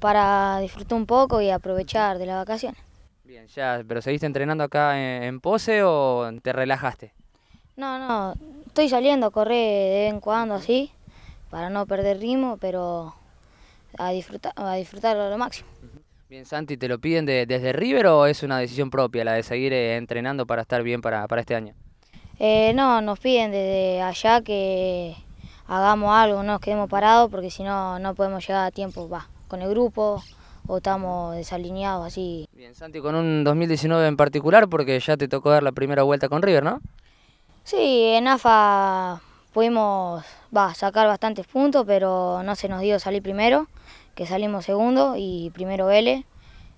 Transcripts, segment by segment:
para disfrutar un poco y aprovechar de las vacaciones. Bien, ya, pero ¿seguiste entrenando acá en, pose o te relajaste? No, no, estoy saliendo a correr de vez en cuando así, para no perder ritmo, pero a disfrutar, a disfrutarlo lo máximo. Bien, Santi, ¿te lo piden desde River o es una decisión propia la de seguir eh, entrenando para estar bien para, para este año? Eh, no, nos piden desde allá que hagamos algo, no nos quedemos parados porque si no, no podemos llegar a tiempo, va con el grupo o estamos desalineados así. Bien, Santi, con un 2019 en particular, porque ya te tocó dar la primera vuelta con River, ¿no? Sí, en AFA pudimos sacar bastantes puntos, pero no se nos dio salir primero, que salimos segundo y primero l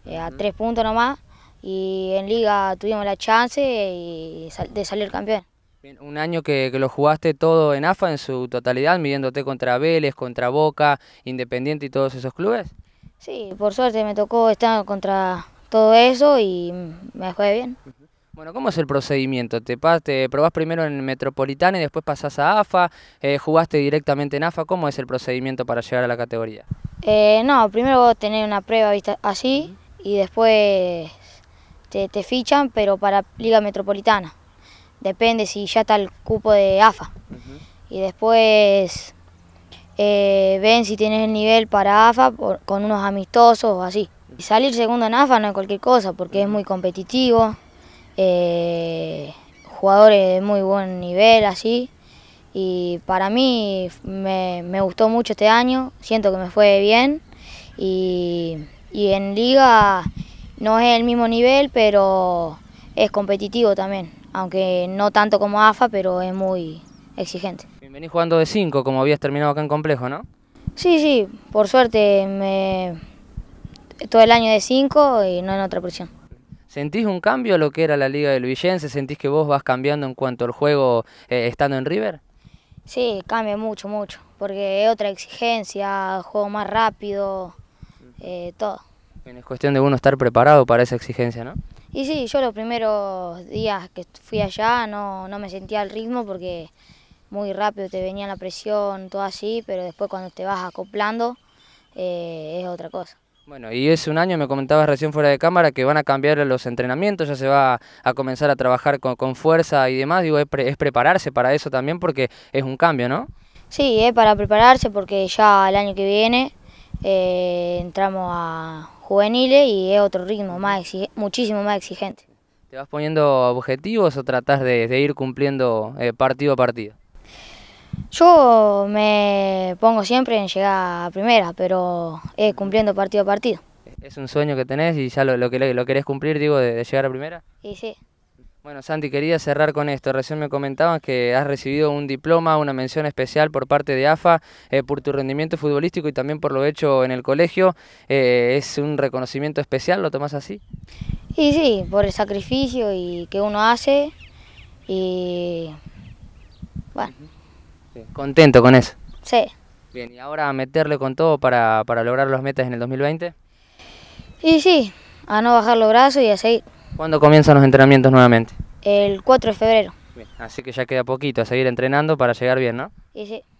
eh, a tres puntos nomás. Y en Liga tuvimos la chance de salir campeón un año que, que, lo jugaste todo en AFA en su totalidad, midiéndote contra Vélez, contra Boca, Independiente y todos esos clubes. Sí, por suerte me tocó estar contra todo eso y me fue bien. Bueno, ¿cómo es el procedimiento? ¿Te, te probás primero en Metropolitana y después pasás a AFA? Eh, ¿Jugaste directamente en AFA? ¿Cómo es el procedimiento para llegar a la categoría? Eh, no, primero vos tenés una prueba así y después te, te fichan, pero para Liga Metropolitana depende si ya está el cupo de AFA. Y después eh, ven si tienes el nivel para AFA con unos amistosos o así. salir segundo en AFA no es cualquier cosa porque es muy competitivo, eh, jugadores de muy buen nivel así. Y para mí me, gustó mucho este año, siento que me fue bien y, y en liga no es el mismo nivel, pero es competitivo también aunque no tanto como AFA, pero es muy exigente. Venís jugando de 5, como habías terminado acá en Complejo, ¿no? Sí, sí, por suerte me... todo el año de 5 y no en otra prisión. ¿Sentís un cambio a lo que era la Liga del Villense? ¿Sentís que vos vas cambiando en cuanto al juego eh, estando en River? Sí, cambia mucho, mucho, porque es otra exigencia, juego más rápido, eh, todo. es cuestión de uno estar preparado para esa exigencia, ¿no? Y sí, yo los primeros días que fui allá no, me sentía al ritmo porque muy rápido te venía la presión, todo así, pero después cuando te vas acoplando eh, es otra cosa. Bueno, y es un año, me comentabas recién fuera de cámara, que van a cambiar los entrenamientos, ya se va a comenzar a trabajar con, fuerza y demás, digo, es, es, prepararse para eso también porque es un cambio, ¿no? Sí, es para prepararse porque ya el año que viene eh, entramos a juveniles y es otro ritmo más muchísimo más exigente. ¿Te vas poniendo objetivos o tratás de, ir cumpliendo eh, partido a partido? Yo me pongo siempre en llegar a primera, pero cumpliendo partido a partido. ¿Es un sueño que tenés y ya lo, lo, lo querés cumplir, digo, de llegar a primera? Sí, sí. Bueno, Santi, quería cerrar con esto. Recién me comentaban que has recibido un diploma, una mención especial por parte de AFA eh, por tu rendimiento futbolístico y también por lo hecho en el colegio. Eh, ¿Es un reconocimiento especial? ¿Lo tomas así? Y sí, por el sacrificio y que uno hace. Y bueno. ¿Contento con eso? Sí. Bien, ¿y ahora a meterle con todo para, lograr los metas en el 2020? Y sí, a no bajar los brazos y a seguir. ¿Cuándo comienzan los entrenamientos nuevamente? El 4 de febrero. así que ya queda poquito a seguir entrenando para llegar bien, ¿no? Sí, sí.